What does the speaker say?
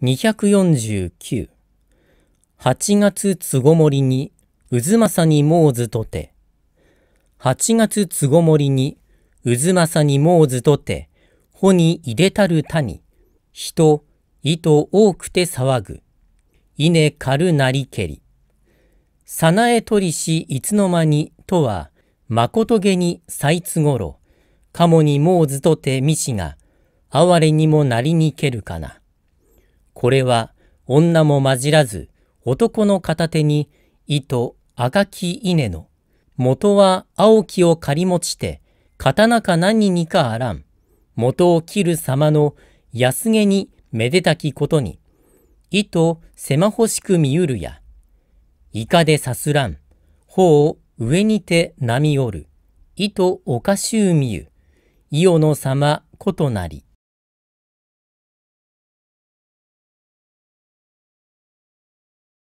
249。八月つごもりに、うずまさにもうずとて。八月つごもりに、うずまさにもうずとて、ほにいでたる谷、人、糸多くて騒ぐ。稲かるなりけり。さなえとりしいつの間に、とは、まことげにさいつごろ、かもにもうずとてみしが、あわれにもなりにけるかな。これは女も混じらず男の片手に糸赤き稲の元は青きを借り持ちて刀か何にかあらん元を切る様の安げにめでたきことに糸狭ほしく見ゆるやいかでさすらん頬を上にて波おる糸おかしゅうみゆ伊予の様ことなり